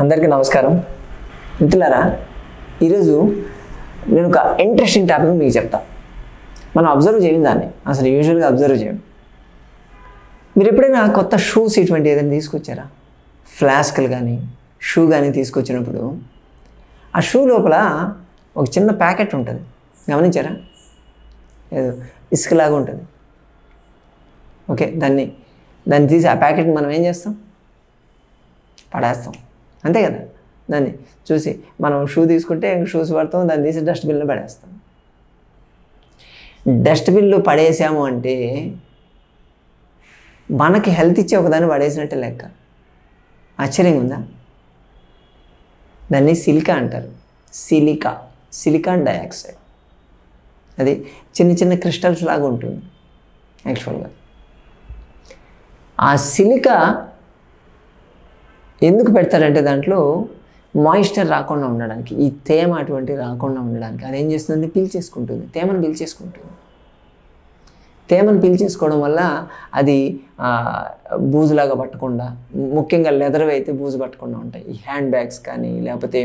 అందరికీ నమస్కారం మిత్రులారా ఈరోజు నేను ఒక ఇంట్రెస్టింగ్ టాపిక్ మీకు చెప్తా మనం అబ్జర్వ్ చేయండి దాన్ని అసలు యూజువల్గా అబ్జర్వ్ చేయండి మీరు ఎప్పుడైనా కొత్త షూస్ ఇటువంటి ఏదైనా తీసుకొచ్చారా ఫ్లాస్క్లు కానీ షూ కానీ తీసుకొచ్చినప్పుడు ఆ షూ లోపల ఒక చిన్న ప్యాకెట్ ఉంటుంది గమనించారా ఏదో ఇసుకలాగా ఉంటుంది ఓకే దాన్ని దాన్ని తీసి ఆ ప్యాకెట్ మనం ఏం చేస్తాం పడేస్తాం అంతే కదా దాన్ని చూసి మనం షూ తీసుకుంటే ఇంక షూస్ పడతాం దాన్ని తీసి డస్ట్బిన్లో పడేస్తాం డస్ట్బిన్లో పడేసాము అంటే మనకి హెల్త్ ఇచ్చే ఒకదాన్ని పడేసినట్టే లెక్క ఆశ్చర్యం ఉందా దాన్ని సిలికా అంటారు సిలికా సిలికాన్ డయాక్సైడ్ అది చిన్న చిన్న క్రిస్టల్స్ లాగా ఉంటుంది యాక్చువల్గా ఆ సిలికా ఎందుకు పెడతారంటే దాంట్లో మాయిశ్చర్ రాకుండా ఉండడానికి ఈ తేమ అటువంటి రాకుండా ఉండడానికి ఏం చేస్తుంది పీల్చేసుకుంటుంది తేమను పీల్చేసుకుంటుంది తేమను పీల్చేసుకోవడం వల్ల అది బూజులాగా పట్టకుండా ముఖ్యంగా లెదర్వి అయితే బూజు పట్టకుండా ఉంటాయి ఈ హ్యాండ్ బ్యాగ్స్ కానీ లేకపోతే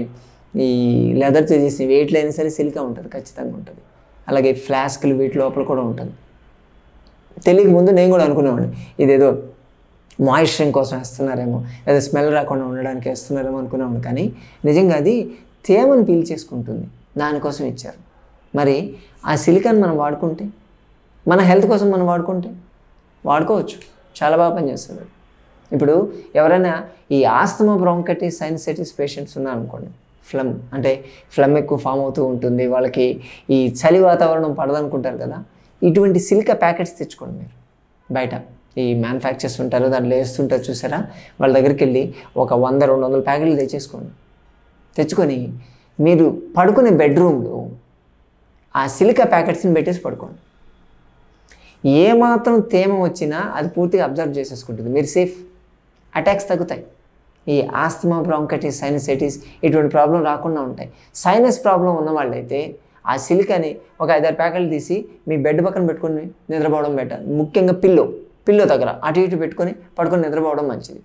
ఈ లెదర్తో చేసిన వెయిట్లైనా సరే సిలికా ఉంటుంది ఖచ్చితంగా ఉంటుంది అలాగే ఫ్లాస్క్లు వీటి లోపల కూడా ఉంటుంది తెలియక ముందు నేను కూడా అనుకునేవాడిని ఇదేదో మాయిశ్చరింగ్ కోసం వేస్తున్నారేమో లేదా స్మెల్ రాకుండా ఉండడానికి వేస్తున్నారేమో అనుకున్నాము కానీ నిజంగా అది తేమను పీల్చేసుకుంటుంది దానికోసం ఇచ్చారు మరి ఆ సిలికాన్ మనం వాడుకుంటే మన హెల్త్ కోసం మనం వాడుకుంటే వాడుకోవచ్చు చాలా బాగా పనిచేస్తుంది ఇప్పుడు ఎవరైనా ఈ ఆస్తమ బ్రాంకటి సైన్సైటిస్ పేషెంట్స్ ఉన్నారనుకోండి ఫ్లమ్ అంటే ఫ్లమ్ ఎక్కువ ఫామ్ అవుతూ ఉంటుంది వాళ్ళకి ఈ చలి వాతావరణం పడదనుకుంటారు కదా ఇటువంటి సిలికా ప్యాకెట్స్ తెచ్చుకోండి మీరు బయట ఈ మ్యానుఫ్యాక్చర్స్ ఉంటారు దాన్ని లేస్తుంటారు చూసారా వాళ్ళ దగ్గరికి వెళ్ళి ఒక వంద రెండు వందల ప్యాకెట్లు తెచ్చేసుకోండి తెచ్చుకొని మీరు పడుకునే బెడ్రూమ్లో ఆ సిలికా ప్యాకెట్స్ని పెట్టేసి పడుకోండి ఏమాత్రం తేమ వచ్చినా అది పూర్తిగా అబ్జర్వ్ చేసేసుకుంటుంది మీరు సేఫ్ అటాక్స్ తగ్గుతాయి ఈ ఆస్తమా బ్రాంకటిస్ సైనసైటిస్ ఇటువంటి ప్రాబ్లం రాకుండా ఉంటాయి సైనస్ ప్రాబ్లం ఉన్న వాళ్ళైతే ఆ సిలికాని ఒక ఐదారు ప్యాకెట్లు తీసి మీ బెడ్ పక్కన పెట్టుకుని నిద్రపోవడం బెటర్ ముఖ్యంగా పిల్లో పిల్లో దగ్గర అటు ఇటు పెట్టుకొని పడుకొని నిద్రపోవడం మంచిది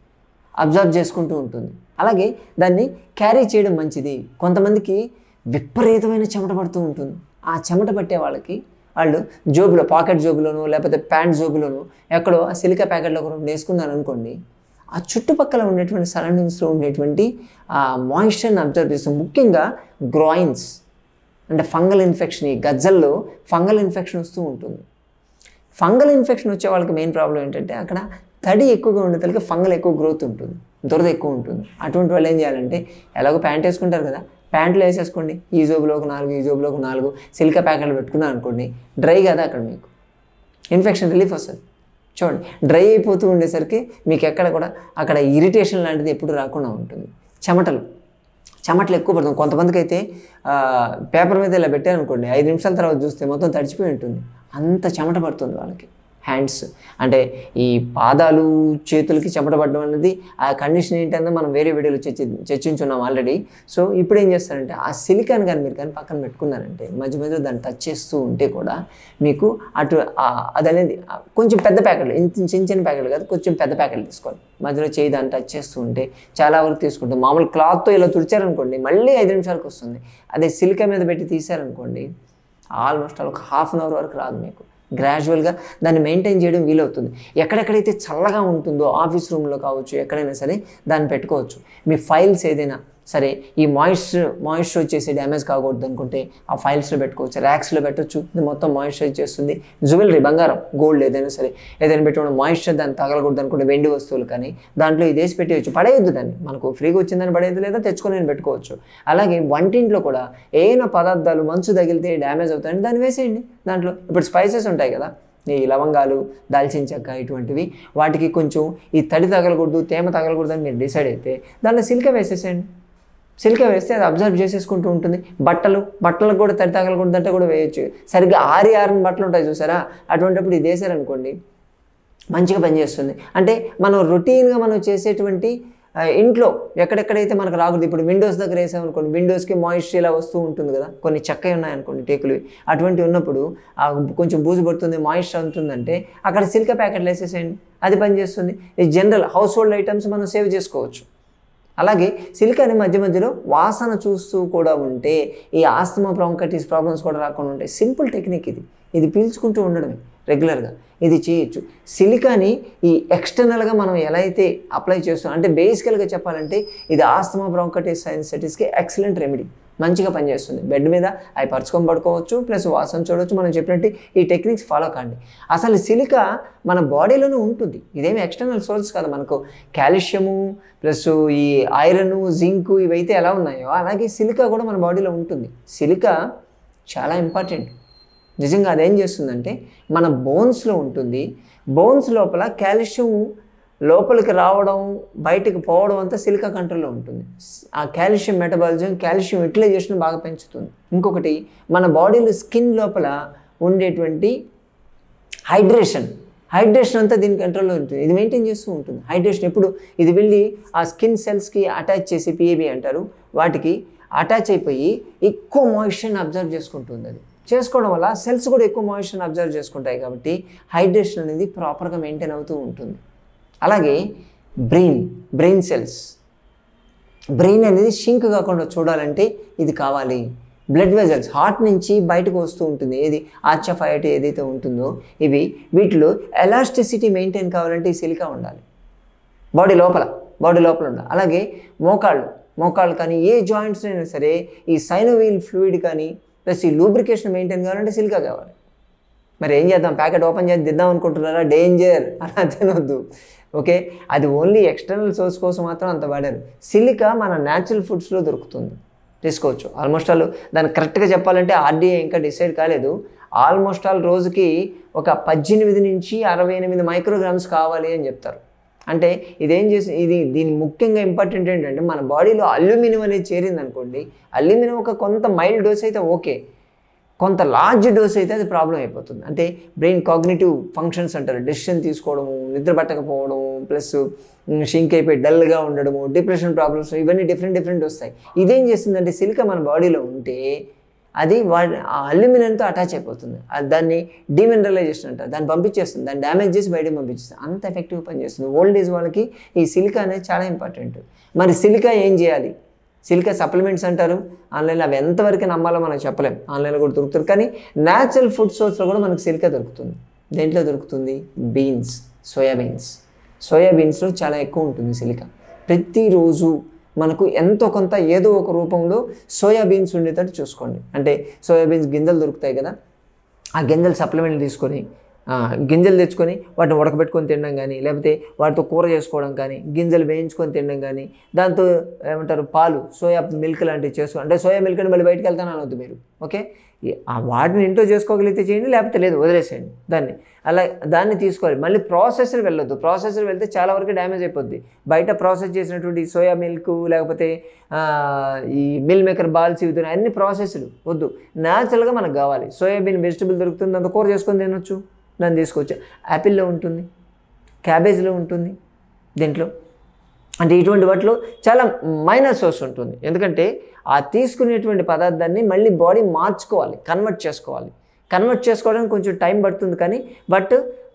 అబ్జర్వ్ చేసుకుంటూ ఉంటుంది అలాగే దాన్ని క్యారీ చేయడం మంచిది కొంతమందికి విపరీతమైన చెమట పడుతూ ఉంటుంది ఆ చెమట పట్టే వాళ్ళకి వాళ్ళు జోబులో పాకెట్ జోబులోనో లేకపోతే ప్యాంట్ జోబులోనో ఎక్కడో ఆ సిలికా ప్యాకెట్లో కూడా వేసుకున్నాను అనుకోండి ఆ చుట్టుపక్కల ఉండేటువంటి సరౌండింగ్స్లో ఉండేటువంటి ఆ మాయిశ్చర్ని అబ్జర్వ్ చేస్తాం ముఖ్యంగా గ్రాయిన్స్ అంటే ఫంగల్ ఇన్ఫెక్షన్ ఈ గజ్జల్లో ఫంగల్ ఇన్ఫెక్షన్ వస్తూ ఉంటుంది ఫంగల్ ఇన్ఫెక్షన్ వచ్చే వాళ్ళకి మెయిన్ ప్రాబ్లం ఏంటంటే అక్కడ తడి ఎక్కువగా ఉండే తల్లికి ఫంగల్ ఎక్కువ గ్రోత్ ఉంటుంది దురద ఎక్కువ ఉంటుంది అటువంటి వాళ్ళు ఏం చేయాలంటే ఎలాగో ప్యాంట్ వేసుకుంటారు కదా ప్యాంట్లు వేసేసుకోండి ఈ ఒక నాలుగు ఈ ఒక నాలుగు సిల్కా ప్యాకెట్లు పెట్టుకున్నాను అనుకోండి డ్రై కదా అక్కడ మీకు ఇన్ఫెక్షన్ రిలీఫ్ వస్తుంది చూడండి డ్రై అయిపోతూ ఉండేసరికి మీకు ఎక్కడ కూడా అక్కడ ఇరిటేషన్ లాంటిది ఎప్పుడు రాకుండా ఉంటుంది చెమటలు చెమట్లు ఎక్కువ పడుతుంది కొంతమందికి అయితే పేపర్ మీద ఇలా పెట్టారనుకోండి ఐదు నిమిషాల తర్వాత చూస్తే మొత్తం తడిచిపోయి ఉంటుంది అంత చెమట పడుతుంది వాళ్ళకి హ్యాండ్స్ అంటే ఈ పాదాలు చేతులకి చెప్పబడడం అనేది ఆ కండిషన్ ఏంటంటే మనం వేరే వీడియోలో చర్చి చర్చించున్నాం ఆల్రెడీ సో ఇప్పుడు ఏం చేస్తారంటే ఆ సిలికాన్ కానీ మీరు కానీ పక్కన పెట్టుకున్నారంటే మధ్య మధ్య దాన్ని టచ్ చేస్తూ ఉంటే కూడా మీకు అటు అదనేది కొంచెం పెద్ద ప్యాకెట్లు ఇంత చిన్న చిన్న ప్యాకెట్లు కాదు కొంచెం పెద్ద ప్యాకెట్లు తీసుకోవాలి మధ్యలో చేయి దాన్ని టచ్ చేస్తూ ఉంటే చాలా వరకు తీసుకుంటాం మామూలు క్లాత్తో ఇలా తుడిచారనుకోండి మళ్ళీ ఐదు నిమిషాలకు వస్తుంది అదే సిలికా మీద పెట్టి తీసారనుకోండి ఆల్మోస్ట్ ఒక హాఫ్ అన్ అవర్ వరకు రాదు మీకు గ్రాడ్యువల్గా దాన్ని మెయింటైన్ చేయడం వీలవుతుంది ఎక్కడెక్కడైతే చల్లగా ఉంటుందో ఆఫీస్ రూమ్లో కావచ్చు ఎక్కడైనా సరే దాన్ని పెట్టుకోవచ్చు మీ ఫైల్స్ ఏదైనా సరే ఈ మాయిశ్చర్ మాయిశ్చర్ వచ్చేసి డ్యామేజ్ కాకూడదు అనుకుంటే ఆ ఫైల్స్లో పెట్టుకోవచ్చు ర్యాక్స్లో పెట్టచ్చు ఇది మొత్తం మాయిశ్చరైజ్ చేస్తుంది జ్యువెలరీ బంగారం గోల్డ్ ఏదైనా సరే ఏదైనా పెట్టుకోండి మాయిశ్చర్ దాన్ని తగలకూడదు అనుకుంటే వెండి వస్తువులు కానీ దాంట్లో ఇది వేసి పెట్టేయచ్చు పడేయద్దు దాన్ని మనకు ఫ్రీగా వచ్చిందని పడేది లేదా తెచ్చుకొని నేను పెట్టుకోవచ్చు అలాగే వంటింట్లో కూడా ఏమైనా పదార్థాలు మంచు తగిలితే డ్యామేజ్ అవుతాయని దాన్ని వేసేయండి దాంట్లో ఇప్పుడు స్పైసెస్ ఉంటాయి కదా ఈ లవంగాలు దాల్చిన చెక్క ఇటువంటివి వాటికి కొంచెం ఈ తడి తగలకూడదు తేమ తగలకూడదు అని మీరు డిసైడ్ అయితే దాంట్లో సిల్క వేసేసేయండి సిల్క్ వేస్తే అది అబ్జర్వ్ చేసేసుకుంటూ ఉంటుంది బట్టలు బట్టలకు కూడా తడి తగలకూడదంటే కూడా వేయచ్చు సరిగ్గా ఆరి ఆరిన బట్టలు ఉంటాయి చూసారా అటువంటిప్పుడు ఇది వేసారనుకోండి మంచిగా పనిచేస్తుంది అంటే మనం రొటీన్గా మనం చేసేటువంటి ఇంట్లో ఎక్కడెక్కడైతే మనకు రాకూడదు ఇప్పుడు విండోస్ దగ్గర వేసామనుకోండి విండోస్కి మాయిశ్చర్ ఇలా వస్తూ ఉంటుంది కదా కొన్ని ఉన్నాయి ఉన్నాయనుకోండి టేకులు అటువంటి ఉన్నప్పుడు కొంచెం బూజు పడుతుంది మాయిశ్చర్ ఉంటుందంటే అక్కడ సిల్క ప్యాకెట్లు వేసేసేయండి అది పనిచేస్తుంది ఈ జనరల్ హౌస్ హోల్డ్ ఐటమ్స్ మనం సేవ్ చేసుకోవచ్చు అలాగే సిలికాని మధ్య మధ్యలో వాసన చూస్తూ కూడా ఉంటే ఈ ఆస్తమ బ్రాంకైటిస్ ప్రాబ్లమ్స్ కూడా రాకుండా ఉంటాయి సింపుల్ టెక్నిక్ ఇది ఇది పీల్చుకుంటూ ఉండడమే రెగ్యులర్గా ఇది చేయొచ్చు సిలికాని ఈ ఎక్స్టర్నల్గా మనం ఎలా అయితే అప్లై చేస్తున్నాం అంటే బేసికల్గా చెప్పాలంటే ఇది ఆస్తమా సైన్స్ సైన్సైటిస్కి ఎక్సలెంట్ రెమెడీ మంచిగా పనిచేస్తుంది బెడ్ మీద అవి పరుచుకొని పడుకోవచ్చు ప్లస్ వాసన చూడవచ్చు మనం చెప్పినట్టు ఈ టెక్నిక్స్ ఫాలో కండి అసలు సిలిక మన బాడీలోనే ఉంటుంది ఇదేమి ఎక్స్టర్నల్ సోర్స్ కాదు మనకు కాల్షియము ప్లస్ ఈ ఐరన్ జింక్ ఇవైతే ఎలా ఉన్నాయో అలాగే సిలిక కూడా మన బాడీలో ఉంటుంది సిలిక చాలా ఇంపార్టెంట్ నిజంగా అదేం చేస్తుందంటే మన బోన్స్లో ఉంటుంది బోన్స్ లోపల కాల్షియం లోపలికి రావడం బయటికి పోవడం అంతా సిలికా కంట్రోల్లో ఉంటుంది ఆ కాల్షియం మెటబాలిజం కాల్షియం యూటిలైజేషన్ బాగా పెంచుతుంది ఇంకొకటి మన బాడీలో స్కిన్ లోపల ఉండేటువంటి హైడ్రేషన్ హైడ్రేషన్ అంతా దీని కంట్రోల్లో ఉంటుంది ఇది మెయింటైన్ చేస్తూ ఉంటుంది హైడ్రేషన్ ఎప్పుడు ఇది వెళ్ళి ఆ స్కిన్ సెల్స్కి అటాచ్ చేసి పిఏబి అంటారు వాటికి అటాచ్ అయిపోయి ఎక్కువ మాయిశ్చర్ని అబ్జర్వ్ చేసుకుంటుంది అది చేసుకోవడం వల్ల సెల్స్ కూడా ఎక్కువ మాయిశ్చర్ని అబ్జర్వ్ చేసుకుంటాయి కాబట్టి హైడ్రేషన్ అనేది ప్రాపర్గా మెయింటైన్ అవుతూ ఉంటుంది అలాగే బ్రెయిన్ బ్రెయిన్ సెల్స్ బ్రెయిన్ అనేది షింక్ కాకుండా చూడాలంటే ఇది కావాలి బ్లడ్ వెజల్స్ హార్ట్ నుంచి బయటకు వస్తూ ఉంటుంది ఏది ఆర్చఫైట్ ఏదైతే ఉంటుందో ఇవి వీటిలో ఎలాస్టిసిటీ మెయింటైన్ కావాలంటే ఈ సిలికా ఉండాలి బాడీ లోపల బాడీ లోపల ఉండాలి అలాగే మోకాళ్ళు మోకాళ్ళు కానీ ఏ జాయింట్స్ అయినా సరే ఈ సైనోవీల్ ఫ్లూయిడ్ కానీ ప్లస్ ఈ లూబ్రికేషన్ మెయింటైన్ కావాలంటే సిలికా కావాలి మరి ఏం చేద్దాం ప్యాకెట్ ఓపెన్ చేసి తిద్దాం అనుకుంటున్నారా డేంజర్ అలా తినొద్దు ఓకే అది ఓన్లీ ఎక్స్టర్నల్ సోర్స్ కోసం మాత్రం అంత వాడారు సిలికా మన న్యాచురల్ ఫుడ్స్లో దొరుకుతుంది తీసుకోవచ్చు ఆల్మోస్ట్ ఆల్ దాన్ని కరెక్ట్గా చెప్పాలంటే ఆర్డీఏ ఇంకా డిసైడ్ కాలేదు ఆల్మోస్ట్ ఆల్ రోజుకి ఒక పద్దెనిమిది నుంచి అరవై ఎనిమిది మైక్రోగ్రామ్స్ కావాలి అని చెప్తారు అంటే ఇదేం చేసి ఇది దీని ముఖ్యంగా ఇంపార్టెంట్ ఏంటంటే మన బాడీలో అల్యూమినియం అనేది చేరిందనుకోండి అల్యూమినియం ఒక కొంత మైల్డ్ డోస్ అయితే ఓకే కొంత లార్జ్ డోస్ అయితే అది ప్రాబ్లం అయిపోతుంది అంటే బ్రెయిన్ కాగ్నేటివ్ ఫంక్షన్స్ అంటారు డెసిషన్ తీసుకోవడము నిద్ర పట్టకపోవడము ప్లస్ షింక్ అయిపోయి డల్గా ఉండడము డిప్రెషన్ ప్రాబ్లమ్స్ ఇవన్నీ డిఫరెంట్ డిఫరెంట్ వస్తాయి ఇదేం చేస్తుందంటే సిలిక మన బాడీలో ఉంటే అది వా ఆ అల్యూమినియంతో అటాచ్ అయిపోతుంది అది దాన్ని డిమినరలైజేషన్ అంటారు దాన్ని పంపించేస్తుంది దాన్ని డ్యామేజ్ చేసి బయటకు పంపించేస్తుంది అంత ఎఫెక్టివ్ పనిచేస్తుంది ఓల్డ్ ఏజ్ వాళ్ళకి ఈ సిలికా అనేది చాలా ఇంపార్టెంట్ మరి సిలికా ఏం చేయాలి సిలికా సప్లిమెంట్స్ అంటారు ఆన్లైన్లో అవి ఎంతవరకు నమ్మాలో మనం చెప్పలేం ఆన్లైన్లో కూడా దొరుకుతుంది కానీ న్యాచురల్ ఫుడ్ సోర్స్లో కూడా మనకు సిలికా దొరుకుతుంది దేంట్లో దొరుకుతుంది బీన్స్ సోయాబీన్స్ సోయాబీన్స్లో చాలా ఎక్కువ ఉంటుంది సిలికా ప్రతిరోజు మనకు ఎంతో కొంత ఏదో ఒక రూపంలో సోయాబీన్స్ ఉండేటట్టు చూసుకోండి అంటే సోయాబీన్స్ గింజలు దొరుకుతాయి కదా ఆ గింజలు సప్లిమెంట్లు తీసుకొని గింజలు తెచ్చుకొని వాటిని ఉడకబెట్టుకొని తినడం కానీ లేకపోతే వాటితో కూర చేసుకోవడం కానీ గింజలు వేయించుకొని తినడం కానీ దాంతో ఏమంటారు పాలు సోయా మిల్క్ లాంటివి చేసుకో అంటే సోయా మిల్క్ అని మళ్ళీ బయటకు వెళ్తాను అనవద్దు మీరు ఓకే ఆ వాటిని ఇంట్లో చేసుకోగలిగితే చేయండి లేకపోతే లేదు వదిలేసేయండి దాన్ని అలా దాన్ని తీసుకోవాలి మళ్ళీ ప్రాసెసర్ వెళ్ళొద్దు ప్రాసెసర్ వెళ్తే చాలా వరకు డ్యామేజ్ అయిపోద్ది బయట ప్రాసెస్ చేసినటువంటి సోయా మిల్క్ లేకపోతే ఈ మిల్ మేకర్ బాల్స్ ఇవి అన్ని ప్రాసెస్లు వద్దు న్యాచురల్గా మనకు కావాలి సోయాబీన్ వెజిటబుల్ దొరుకుతుంది అంత కూర చేసుకొని తినొచ్చు దాన్ని తీసుకోవచ్చు యాపిల్లో ఉంటుంది క్యాబేజ్లో ఉంటుంది దీంట్లో అంటే ఇటువంటి వాటిలో చాలా మైనర్ సోర్స్ ఉంటుంది ఎందుకంటే ఆ తీసుకునేటువంటి పదార్థాన్ని మళ్ళీ బాడీ మార్చుకోవాలి కన్వర్ట్ చేసుకోవాలి కన్వర్ట్ చేసుకోవడానికి కొంచెం టైం పడుతుంది కానీ బట్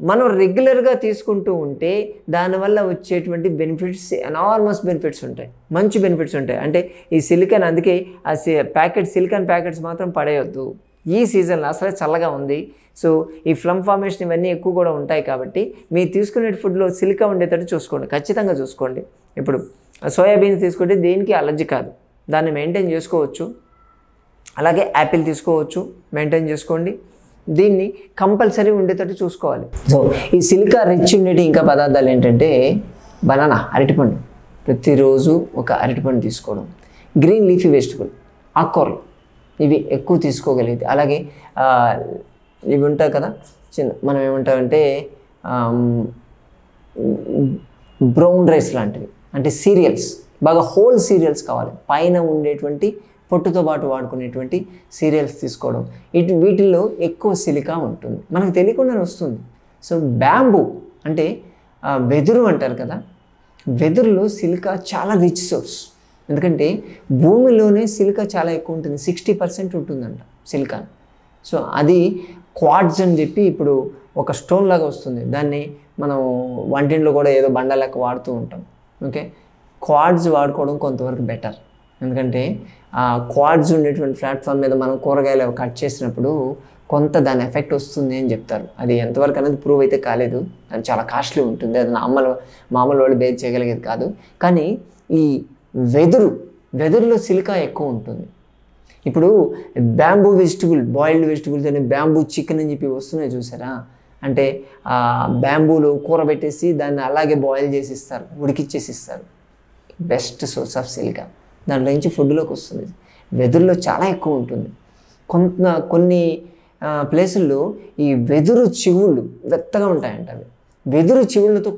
మనం రెగ్యులర్గా తీసుకుంటూ ఉంటే దానివల్ల వచ్చేటువంటి బెనిఫిట్స్ ఎనార్మస్ బెనిఫిట్స్ ఉంటాయి మంచి బెనిఫిట్స్ ఉంటాయి అంటే ఈ సిలికాన్ అందుకే ఆ ప్యాకెట్ సిలికాన్ ప్యాకెట్స్ మాత్రం పడేయొద్దు ఈ సీజన్లో అసలే చల్లగా ఉంది సో ఈ ఫ్లమ్ ఫార్మేషన్ ఇవన్నీ ఎక్కువ కూడా ఉంటాయి కాబట్టి మీరు తీసుకునే ఫుడ్లో సిలికా ఉండేటట్టు చూసుకోండి ఖచ్చితంగా చూసుకోండి ఇప్పుడు సోయాబీన్స్ తీసుకుంటే దేనికి అలర్జీ కాదు దాన్ని మెయింటైన్ చేసుకోవచ్చు అలాగే యాపిల్ తీసుకోవచ్చు మెయింటైన్ చేసుకోండి దీన్ని కంపల్సరీ ఉండేటట్టు చూసుకోవాలి సో ఈ సిలికా రిచ్ ఉండేటి ఇంకా పదార్థాలు ఏంటంటే బనానా అరటిపండు ప్రతిరోజు ఒక అరటిపండు తీసుకోవడం గ్రీన్ లీఫీ వెజిటబుల్ ఆకుకూరలు ఇవి ఎక్కువ తీసుకోగలిగితే అలాగే ఇవి ఉంటాయి కదా చిన్న మనం ఏమంటామంటే బ్రౌన్ రైస్ లాంటివి అంటే సీరియల్స్ బాగా హోల్ సీరియల్స్ కావాలి పైన ఉండేటువంటి పొట్టుతో పాటు వాడుకునేటువంటి సీరియల్స్ తీసుకోవడం ఇటు వీటిల్లో ఎక్కువ సిలికా ఉంటుంది మనకు తెలియకుండా వస్తుంది సో బ్యాంబూ అంటే వెదురు అంటారు కదా వెదురులో సిలికా చాలా రిచ్ సోర్స్ ఎందుకంటే భూమిలోనే సిలికా చాలా ఎక్కువ ఉంటుంది సిక్స్టీ పర్సెంట్ ఉంటుందంట సిలికాన్ సో అది క్వాడ్స్ అని చెప్పి ఇప్పుడు ఒక స్టోన్ లాగా వస్తుంది దాన్ని మనం వంటింట్లో కూడా ఏదో బండలాగా వాడుతూ ఉంటాం ఓకే క్వాడ్స్ వాడుకోవడం కొంతవరకు బెటర్ ఎందుకంటే ఆ క్వాడ్స్ ఉండేటువంటి ప్లాట్ఫామ్ మీద మనం కూరగాయలు కట్ చేసినప్పుడు కొంత దాని ఎఫెక్ట్ వస్తుంది అని చెప్తారు అది ఎంతవరకు అనేది ప్రూవ్ అయితే కాలేదు అది చాలా కాస్ట్లీ ఉంటుంది అది నార్మల్ మామూలు వాళ్ళు బేర్ చేయగలిగేది కాదు కానీ ఈ వెదురు వెదురులో సిలికా ఎక్కువ ఉంటుంది ఇప్పుడు బ్యాంబూ వెజిటబుల్ బాయిల్డ్ వెజిటబుల్స్ అని బ్యాంబూ చికెన్ అని చెప్పి వస్తున్నాయి చూసారా అంటే బ్యాంబూలో పెట్టేసి దాన్ని అలాగే బాయిల్ చేసి ఇస్తారు ఉడికిచ్చేసి ఇస్తారు బెస్ట్ సోర్స్ ఆఫ్ సిలికా దాంట్లో నుంచి ఫుడ్లోకి వస్తుంది వెదురులో చాలా ఎక్కువ ఉంటుంది కొంత కొన్ని ప్లేసుల్లో ఈ వెదురు చిగుళ్ళు వెత్తగా ఉంటాయంట అవి వెదురు చిగుళ్ళతో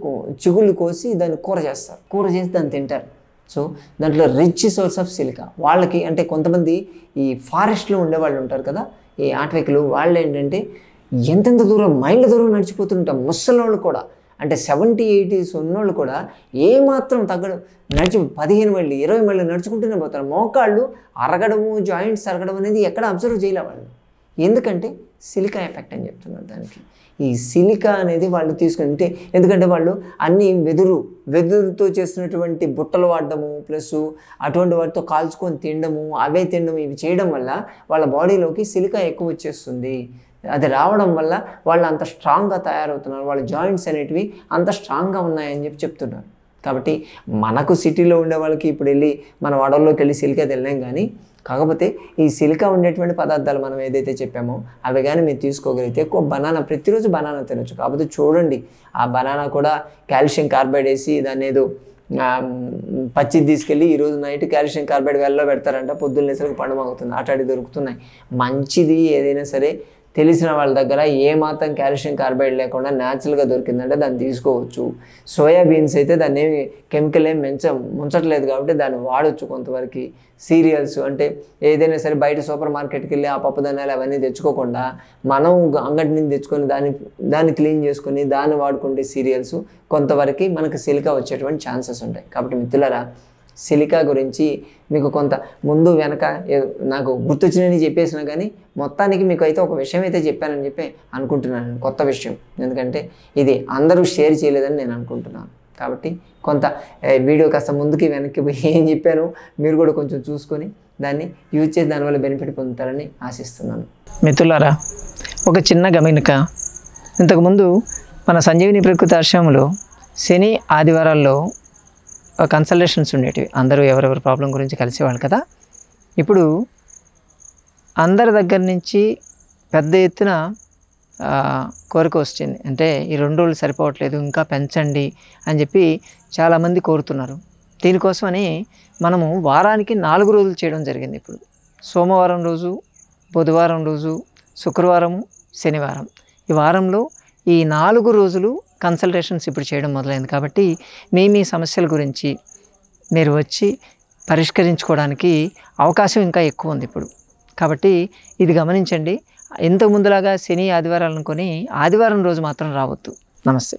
చిగుళ్ళు కోసి దాన్ని కూర చేస్తారు కూర చేసి దాన్ని తింటారు సో దాంట్లో రిచ్ సోర్స్ ఆఫ్ సిలికా వాళ్ళకి అంటే కొంతమంది ఈ ఫారెస్ట్లో ఉండేవాళ్ళు ఉంటారు కదా ఈ ఆటవికులు వాళ్ళు ఏంటంటే ఎంతెంత దూరం మైళ్ళ దూరం నడిచిపోతుంటాం ముసలోళ్ళు కూడా అంటే సెవెంటీ ఎయిటీస్ ఉన్నోళ్ళు కూడా ఏమాత్రం తగ్గడం నడిచి పదిహేను మైళ్ళు ఇరవై మైళ్ళు నడుచుకుంటూనే పోతారు మోకాళ్ళు అరగడము జాయింట్స్ అరగడం అనేది ఎక్కడ అబ్జర్వ్ చేయలే వాళ్ళు ఎందుకంటే సిలికా ఎఫెక్ట్ అని చెప్తున్నారు దానికి ఈ సిలిక అనేది వాళ్ళు తీసుకుని అంటే ఎందుకంటే వాళ్ళు అన్ని వెదురు వెదురుతో చేసినటువంటి బుట్టలు వాడడము ప్లస్ అటువంటి వాటితో కాల్చుకొని తినడము అవే తినడం ఇవి చేయడం వల్ల వాళ్ళ బాడీలోకి సిలిక ఎక్కువ వచ్చేస్తుంది అది రావడం వల్ల వాళ్ళు అంత స్ట్రాంగ్గా తయారవుతున్నారు వాళ్ళ జాయింట్స్ అనేటివి అంత స్ట్రాంగ్గా ఉన్నాయని చెప్పి చెప్తున్నారు కాబట్టి మనకు సిటీలో ఉండే వాళ్ళకి ఇప్పుడు వెళ్ళి మనం అడవుల్లోకి వెళ్ళి సిలికా తినలేం కానీ కాకపోతే ఈ సిలికా ఉండేటువంటి పదార్థాలు మనం ఏదైతే చెప్పామో అవి కానీ మీరు తీసుకోగలిగితే ఎక్కువ బనానా ప్రతిరోజు బనానా తినొచ్చు కాకపోతే చూడండి ఆ బనానా కూడా కాల్షియం కార్బైడ్ వేసి దాని ఏదో పచ్చి తీసుకెళ్ళి ఈరోజు నైట్ కాల్షియం కార్బైడ్ వెళ్ళలో పెడతారంట పొద్దున్న పండుగ అవుతుంది ఆటాడి దొరుకుతున్నాయి మంచిది ఏదైనా సరే తెలిసిన వాళ్ళ దగ్గర ఏమాత్రం కాల్షియం కార్బైడ్ లేకుండా న్యాచురల్గా దొరికిందంటే దాన్ని తీసుకోవచ్చు సోయా బీన్స్ అయితే దాన్ని ఏమి కెమికల్ ఏం మెంచ ముంచట్లేదు కాబట్టి దాన్ని వాడచ్చు కొంతవరకు సీరియల్స్ అంటే ఏదైనా సరే బయట సూపర్ మార్కెట్కి వెళ్ళి ఆ పప్పు ధాన్యాలు అవన్నీ తెచ్చుకోకుండా మనం అంగటి నుంచి తెచ్చుకొని దాన్ని దాన్ని క్లీన్ చేసుకొని దాన్ని వాడుకుంటే సీరియల్స్ కొంతవరకు మనకు సిలిక వచ్చేటువంటి ఛాన్సెస్ ఉంటాయి కాబట్టి మిత్రులరా సిలికా గురించి మీకు కొంత ముందు వెనక నాకు గుర్తొచ్చినని చెప్పేసినా కానీ మొత్తానికి మీకు అయితే ఒక విషయం అయితే చెప్పానని చెప్పి అనుకుంటున్నాను కొత్త విషయం ఎందుకంటే ఇది అందరూ షేర్ చేయలేదని నేను అనుకుంటున్నాను కాబట్టి కొంత వీడియో కాస్త ముందుకి వెనక్కి పోయి ఏం చెప్పాను మీరు కూడా కొంచెం చూసుకొని దాన్ని యూజ్ చేసి దానివల్ల బెనిఫిట్ పొందుతారని ఆశిస్తున్నాను మిత్రులారా ఒక చిన్న గమనిక ఇంతకుముందు మన సంజీవిని ప్రకృతి ఆశ్రమంలో శని ఆదివారాల్లో కన్సల్టేషన్స్ ఉండేటివి అందరూ ఎవరెవరి ప్రాబ్లం గురించి కలిసేవాళ్ళు కదా ఇప్పుడు అందరి దగ్గర నుంచి పెద్ద ఎత్తున కోరిక వచ్చింది అంటే ఈ రెండు రోజులు సరిపోవట్లేదు ఇంకా పెంచండి అని చెప్పి చాలామంది కోరుతున్నారు దీనికోసమని మనము వారానికి నాలుగు రోజులు చేయడం జరిగింది ఇప్పుడు సోమవారం రోజు బుధవారం రోజు శుక్రవారం శనివారం ఈ వారంలో ఈ నాలుగు రోజులు కన్సల్టేషన్స్ ఇప్పుడు చేయడం మొదలైంది కాబట్టి మీ మీ సమస్యల గురించి మీరు వచ్చి పరిష్కరించుకోవడానికి అవకాశం ఇంకా ఎక్కువ ఉంది ఇప్పుడు కాబట్టి ఇది గమనించండి ఇంతకు ముందులాగా శని ఆదివారాలు అనుకొని ఆదివారం రోజు మాత్రం రావద్దు నమస్తే